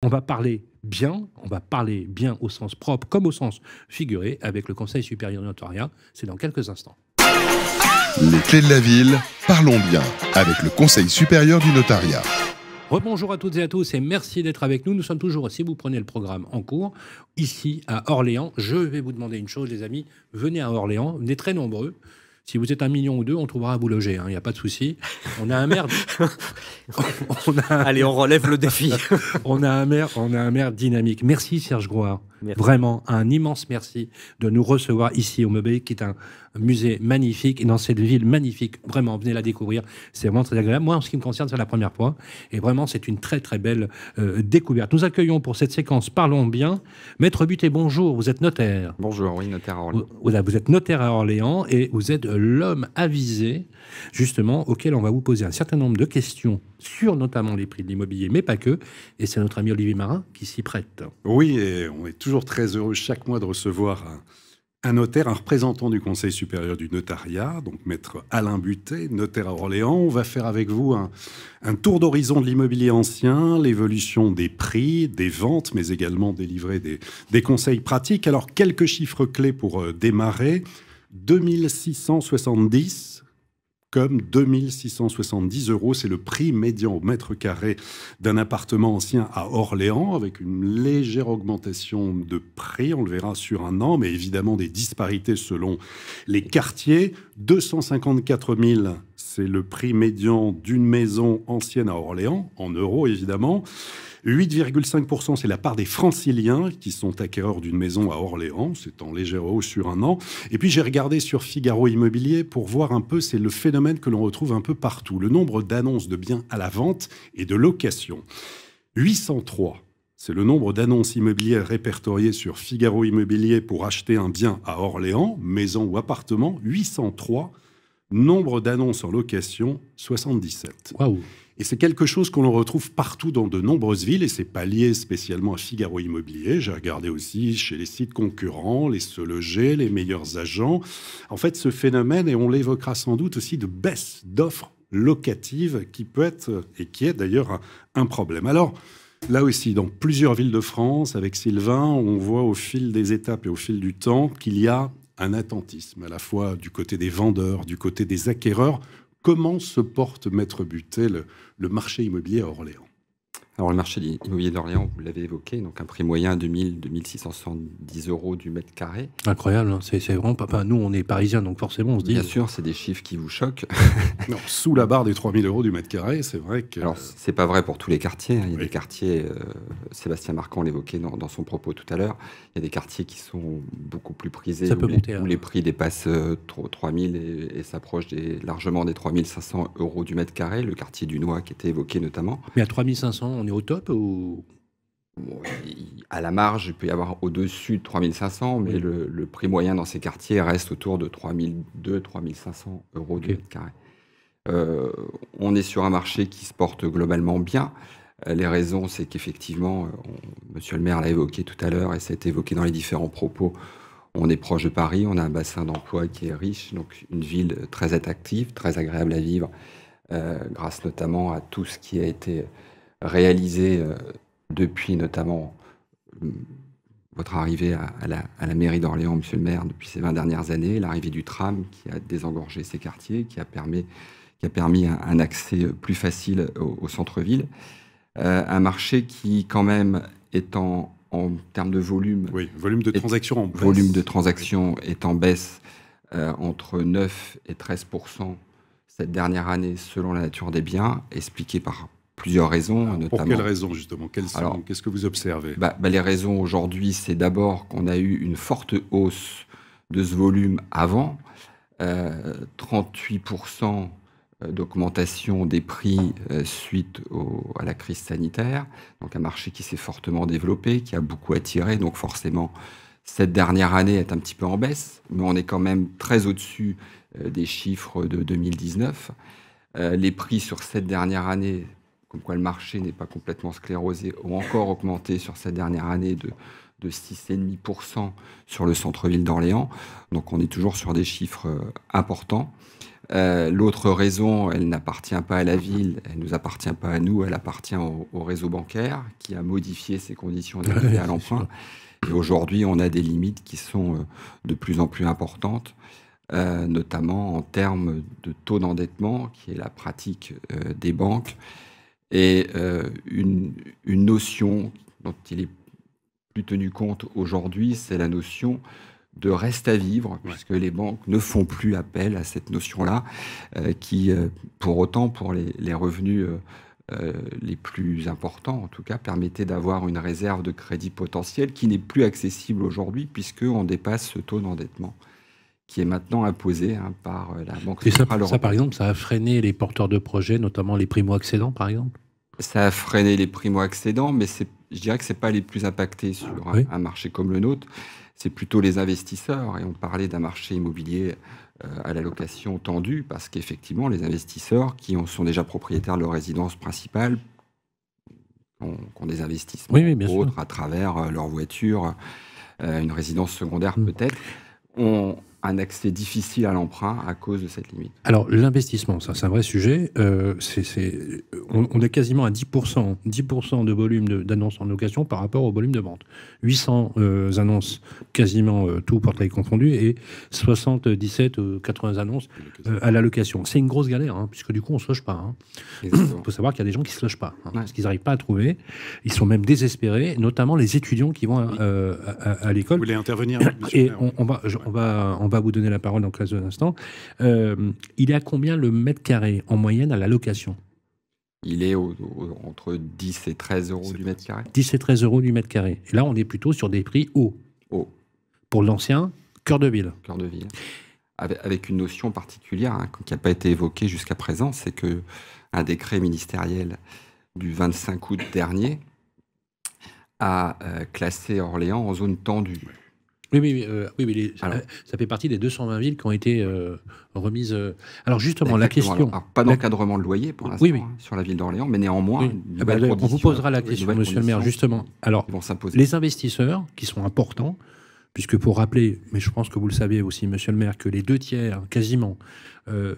On va parler bien, on va parler bien au sens propre comme au sens figuré avec le Conseil supérieur du notariat. C'est dans quelques instants. Les clés de la ville, parlons bien avec le Conseil supérieur du notariat. Rebonjour à toutes et à tous et merci d'être avec nous. Nous sommes toujours, si vous prenez le programme en cours, ici à Orléans. Je vais vous demander une chose, les amis. Venez à Orléans, venez très nombreux. Si vous êtes un million ou deux, on trouvera à vous loger. Hein, il n'y a pas de souci. On a un merde. on a Allez, on relève le défi. on a un merde. on a un maire dynamique. Merci Serge Grouard. Vraiment, un immense merci de nous recevoir ici au Meubé, qui est un musée magnifique et dans cette ville magnifique. Vraiment, venez la découvrir. C'est vraiment très agréable. Moi, en ce qui me concerne, c'est la première fois. Et vraiment, c'est une très, très belle euh, découverte. Nous accueillons pour cette séquence Parlons bien Maître Buté. Bonjour, vous êtes notaire. Bonjour, oui, notaire à Orléans. vous êtes notaire à Orléans et vous êtes euh, l'homme avisé justement, auquel on va vous poser un certain nombre de questions sur notamment les prix de l'immobilier, mais pas que. Et c'est notre ami Olivier Marin qui s'y prête. Oui, et on est toujours très heureux chaque mois de recevoir un, notaire, un représentant du Conseil supérieur du notariat, donc maître Alain Butet, notaire à Orléans. On va faire avec vous un, tour d'horizon de l'immobilier ancien, l'évolution des prix, des ventes, mais également délivrer des, conseils pratiques. Alors, quelques chiffres clés pour euh, démarrer. 2670 comme 2670 euros. C'est le prix médian au mètre carré d'un appartement ancien à Orléans, avec une légère augmentation de prix, on le verra sur un an, mais évidemment des disparités selon les quartiers. 254 000 c'est le prix médian d'une maison ancienne à Orléans, en euros évidemment. 8,5%, c'est la part des franciliens qui sont acquéreurs d'une maison à Orléans. C'est en légère hausse sur un an. Et puis j'ai regardé sur Figaro Immobilier pour voir un peu, c'est le phénomène que l'on retrouve un peu partout, le nombre d'annonces de biens à la vente et de location. 803. C'est le nombre d'annonces immobilières répertoriées sur Figaro Immobilier pour acheter un bien à Orléans, maison ou appartement, 803 Nombre d'annonces en location, 77. Waouh et c'est quelque chose qu'on retrouve partout dans de nombreuses villes, et c'est pas lié spécialement à Figaro Immobilier. J'ai regardé aussi chez les sites concurrents, les se loger, les meilleurs agents. En fait, ce phénomène, et on l'évoquera sans doute aussi, de baisse d'offres locatives qui peut être, et qui est d'ailleurs un, un problème. Alors, Là aussi, dans plusieurs villes de France, avec Sylvain, on voit au fil des étapes et au fil du temps qu'il y a un attentisme à la fois du côté des vendeurs, du côté des acquéreurs. Comment se porte Maître Butel le marché immobilier à Orléans alors, le marché immobilier d'Orléans, vous l'avez évoqué, donc un prix moyen de 2000, 2670 euros du mètre carré. Incroyable, hein. c'est vraiment pas, Nous, on est parisiens, donc forcément, on se dit. Bien sûr, c'est des chiffres qui vous choquent. non, sous la barre des 3000 euros du mètre carré, c'est vrai que. Alors, c'est pas vrai pour tous les quartiers. Hein. Il y a des quartiers, euh, Sébastien Marquand l'évoquait dans, son propos tout à l'heure, il y a des quartiers qui sont beaucoup plus prisés, hein. où, les, prix dépassent 3000 euh, et, s'approchent largement des 3500 euros du mètre carré, le quartier du Noix qui était évoqué notamment. Mais à 3500, on au top ou à la marge, il peut y avoir au-dessus de 3500, mais le, prix moyen dans ces quartiers reste autour de 3200-3500 euros du de mètre carré. Euh, on est sur un marché qui se porte globalement bien. Euh, les raisons, c'est qu'effectivement, euh, Monsieur le maire l'a évoqué tout à l'heure et ça a été évoqué dans les différents propos. On est proche de Paris, on a un bassin d'emploi qui est riche, donc une ville très attractive, très agréable à vivre, grâce notamment à tout ce qui a été réalisé euh, depuis notamment euh, votre arrivée à, la, mairie d'Orléans, monsieur le maire, depuis ces 20 dernières années, l'arrivée du tram qui a désengorgé ces quartiers, qui a permis, qui a permis un, accès plus facile au, centre-ville. Euh, un marché qui, quand même, étant en, termes de volume. Oui, volume de transactions en baisse. Volume de transactions est en baisse entre 9 et 13 cette dernière année selon la nature des biens, expliqué par plusieurs raisons, notamment. Pour quelles raisons, justement Qu'est-ce que vous observez bah, bah, Les raisons aujourd'hui, c'est d'abord qu'on a eu une forte hausse de ce volume avant. 38% euh, d'augmentation des prix euh, suite à la crise sanitaire. Donc un marché qui s'est fortement développé, qui a beaucoup attiré. Donc forcément, cette dernière année est un petit peu en baisse, mais on est quand même très au-dessus euh, des chiffres de 2019. les prix sur cette dernière année comme quoi le marché n'est pas complètement sclérosé, ont encore augmenté sur cette dernière année de, de 6,5% sur le centre-ville d'Orléans. Donc on est toujours sur des chiffres euh, importants. Euh, l'autre raison, elle n'appartient pas à la ville, elle ne nous appartient pas à nous, elle appartient au, réseau bancaire qui a modifié ses conditions d'accès à l'emprunt. Et aujourd'hui, on a des limites qui sont euh, de plus en plus importantes. notamment en termes de taux d'endettement, qui est la pratique des banques, et euh, une, notion dont il est plus tenu compte aujourd'hui, c'est la notion de reste à vivre, puisque les banques ne font plus appel à cette notion-là, euh, qui, euh, pour autant, pour les, les revenus les plus importants, en tout cas, permettait d'avoir une réserve de crédit potentiel qui n'est plus accessible aujourd'hui, puisqu'on dépasse ce taux d'endettement qui est maintenant imposé hein, par euh, la Banque centrale ça, européenne. Ça, par exemple, ça a freiné les porteurs de projets, notamment les primo-accédants, par exemple Ça a freiné les primo-accédants, mais je dirais que ce n'est pas les plus impactés sur un, marché comme le nôtre. C'est plutôt les investisseurs. Et on parlait d'un marché immobilier euh, à la location tendue, parce qu'effectivement, les investisseurs qui ont, sont déjà propriétaires de leur résidence principale ont, ont des investissements autres à travers euh, leur voiture, une résidence secondaire mm. peut-être. On, un accès difficile à l'emprunt à cause de cette limite. Alors l'investissement, ça c'est un vrai sujet. Euh, on, est quasiment à 10%, 10% de volume d'annonces en location par rapport au volume de vente. 800 euh, annonces, quasiment euh, tout portail confondu, et 77 ou 80 annonces euh, à la location. C'est une grosse galère, hein, puisque du coup on se loge pas. Hein. Il faut savoir qu'il y a des gens qui se logent pas, hein, parce qu'ils n'arrivent pas à trouver. Ils sont même désespérés, notamment les étudiants qui vont euh, à, l'école. Vous voulez intervenir Et on, va... on va on va vous donner la parole dans quelques instants. Euh, il est à combien le mètre carré en moyenne à la location il est entre 10 et 13 euros du mètre carré. 10 et 13 euros du mètre carré. là, on est plutôt sur des prix hauts. Hauts. Pour l'ancien, cœur de ville. Cœur de ville. Avec, une notion particulière hein, qui n'a pas été évoquée jusqu'à présent, c'est que un décret ministériel du 25 août dernier a euh, classé Orléans en zone tendue. Oui, mais, oui, euh, euh, ça, fait partie des 220 villes qui ont été euh, remises. alors justement, la question. pas d'encadrement de loyer pour l'instant hein, sur la ville d'Orléans, mais néanmoins. Ah bah, on vous posera la question, monsieur le maire, justement. Alors, les investisseurs, qui sont importants, puisque pour rappeler, mais je pense que vous le savez aussi, monsieur le maire, que les deux tiers, quasiment,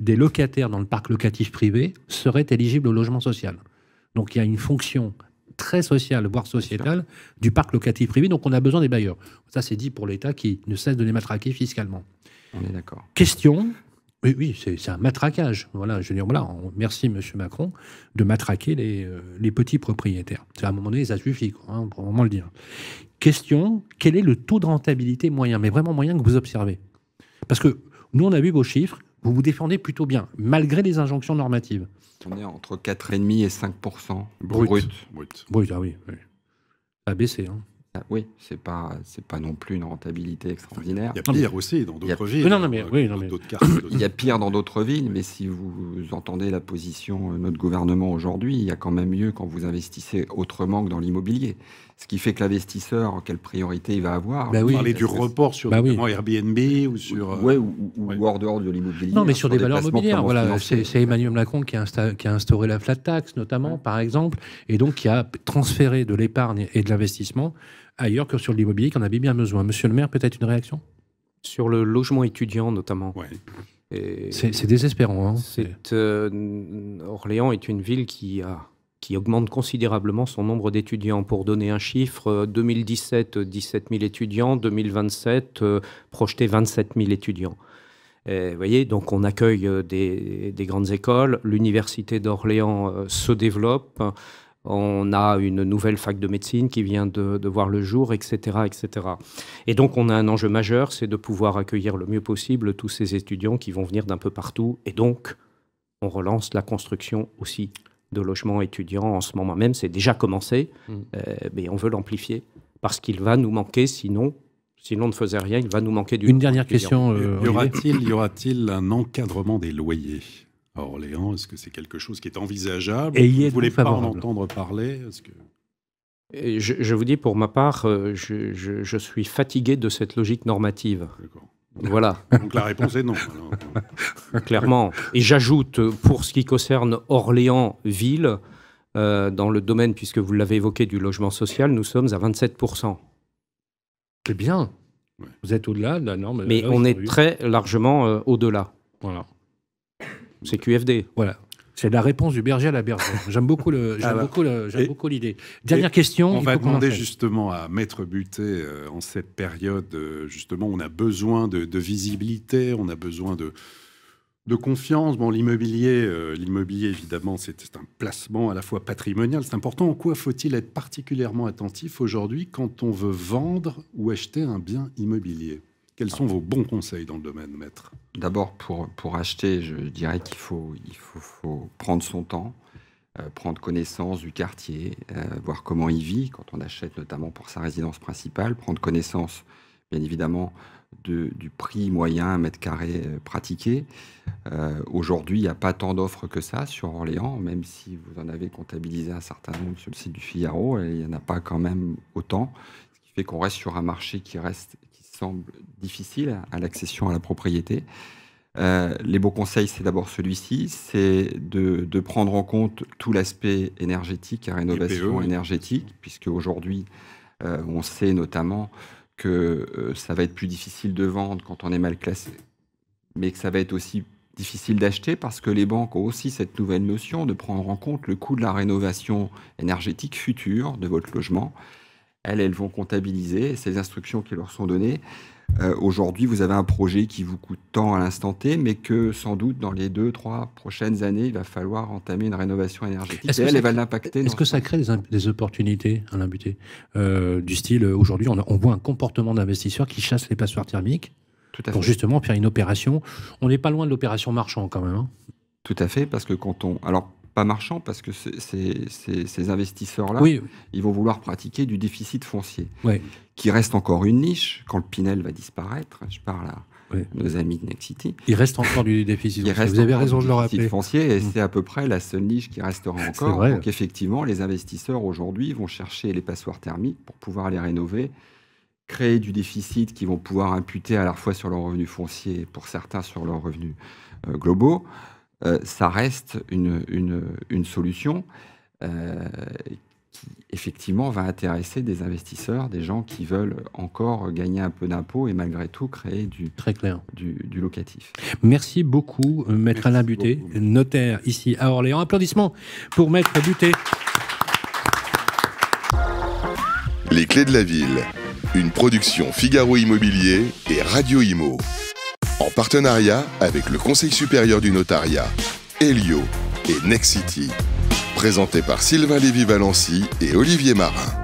des locataires dans le parc locatif privé seraient éligibles au logement social. Donc il y a une fonction très sociale, voire sociétale, du parc locatif privé. Donc on a besoin des bailleurs. Ça, c'est dit pour l'État qui ne cesse de les matraquer fiscalement. On est d'accord. Question. Oui, oui, c'est un matraquage. Voilà, je veux voilà, merci Monsieur Macron de matraquer les, euh, les petits propriétaires. À un moment donné, ça suffit, On hein, pour vraiment le dire. Question, quel est le taux de rentabilité moyen, mais vraiment moyen que vous observez Parce que nous, on a vu vos chiffres, vous vous défendez plutôt bien, malgré les injonctions normatives. On est entre 4,5 et 5 brut. Brut, brut. ah oui. a baissé. Hein. Ah oui, c'est pas c'est pas non plus une rentabilité extraordinaire. Il y a pire aussi dans d'autres villes. Non, non, mais, oui, non, mais... il y a pire dans d'autres villes, mais si vous entendez la position de euh, notre gouvernement aujourd'hui, il y a quand même mieux quand vous investissez autrement que dans l'immobilier ce qui fait que l'investisseur, quelle priorité il va avoir bah oui. Parler du report sur bah Airbnb ou sur ou, euh, hors de l'immobilier. Non, mais hein, sur, des, valeurs mobilières. Voilà, c'est Emmanuel Macron qui a, qui a, instauré la flat tax, notamment, par exemple, et donc qui a transféré de l'épargne et de l'investissement ailleurs que sur l'immobilier qu'on avait bien besoin. Monsieur le maire, peut-être une réaction Sur le logement étudiant, notamment. C'est désespérant. Hein. Euh, Orléans est une ville qui a qui augmente considérablement son nombre d'étudiants. Pour donner un chiffre, 2017, 17 000 étudiants, 2027, euh, projeté 27 000 étudiants. vous voyez, donc on accueille euh, des, grandes écoles, l'université d'Orléans euh, se développe, on a une nouvelle fac de médecine qui vient de, de, voir le jour, etc., etc. Et donc on a un enjeu majeur, c'est de pouvoir accueillir le mieux possible tous ces étudiants qui vont venir d'un peu partout, et donc on relance la construction aussi de logements étudiants en ce moment même. C'est déjà commencé, mm. euh, mais on veut l'amplifier parce qu'il va nous manquer, sinon si l'on ne faisait rien, il va nous manquer du. Une dernière question. Euh, y aura-t-il un encadrement des loyers à Orléans Est-ce que c'est quelque chose qui est envisageable Et Vous voulez pas en entendre parler je, vous dis, pour ma part, euh, je, je suis fatigué de cette logique normative. Voilà. Donc la réponse est non. Clairement. Et j'ajoute, pour ce qui concerne Orléans-Ville, euh, dans le domaine, puisque vous l'avez évoqué, du logement social, nous sommes à 27%. C'est bien. Vous êtes au-delà de la norme. Euh, Mais on est très largement euh, au-delà. Voilà. C'est QFD. Voilà. C'est la réponse du berger à la berger. J'aime beaucoup, le, ah bah, beaucoup, l'idée. Dernière question. On va demander justement à Maître Buté, euh, en cette période, euh, justement, on a besoin de, visibilité, on a besoin de, de confiance. Bon, l'immobilier, euh, l'immobilier évidemment, c'est un placement à la fois patrimonial, c'est important. En quoi faut-il être particulièrement attentif aujourd'hui quand on veut vendre ou acheter un bien immobilier quels sont vos bons conseils dans le domaine, maître D'abord, pour, pour acheter, je dirais qu'il faut, il faut, prendre son temps, euh, prendre connaissance du quartier, euh, voir comment il vit quand on achète, notamment pour sa résidence principale, prendre connaissance, bien évidemment, de, du prix moyen mètre carré euh, pratiqué. Aujourd'hui, il n'y a pas tant d'offres que ça sur Orléans, même si vous en avez comptabilisé un certain nombre sur le site du Figaro, il n'y en a pas quand même autant fait qu'on reste sur un marché qui reste, qui semble difficile à l'accession à la propriété. Euh, les beaux conseils, c'est d'abord celui-ci, c'est de, de, prendre en compte tout l'aspect énergétique, la rénovation e, énergétique, puisque aujourd'hui, euh, on sait notamment que euh, ça va être plus difficile de vendre quand on est mal classé, mais que ça va être aussi difficile d'acheter parce que les banques ont aussi cette nouvelle notion de prendre en compte le coût de la rénovation énergétique future de votre logement elles, elles vont comptabiliser ces instructions qui leur sont données. Euh, aujourd'hui, vous avez un projet qui vous coûte tant à l'instant T, mais que sans doute dans les deux, trois prochaines années, il va falloir entamer une rénovation énergétique. Est-ce que, ça, crée des, opportunités à l'imputé euh, Du style, euh, aujourd'hui, on, voit un comportement d'investisseurs qui chasse les passoires thermiques Tout à pour justement faire une opération. On n'est pas loin de l'opération marchand quand même. Hein. Tout à fait, parce que quand on. Alors, pas marchand parce que ces, investisseurs-là, ils vont vouloir pratiquer du déficit foncier, qui reste encore une niche quand le Pinel va disparaître. Je parle à nos amis de Next City. Il reste encore du déficit foncier. Vous avez raison de le rappeler. foncier et mm. c'est à peu près la seule niche qui restera encore. Donc effectivement, les investisseurs aujourd'hui vont chercher les passoires thermiques pour pouvoir les rénover créer du déficit qu'ils vont pouvoir imputer à la fois sur leurs revenus fonciers et pour certains sur leurs revenus global. Euh, globaux, euh, ça reste une, solution euh, qui, effectivement, va intéresser des investisseurs, des gens qui veulent encore gagner un peu d'impôts et malgré tout créer du, Très clair. du, locatif. Merci beaucoup, euh, Maître Alain Buté, notaire ici à Orléans. Applaudissements pour Maître Buté. Les clés de la ville, une production Figaro Immobilier et Radio Imo en partenariat avec le Conseil supérieur du notariat, Elio et Next City, Présenté par Sylvain Lévy-Valency et Olivier Marin.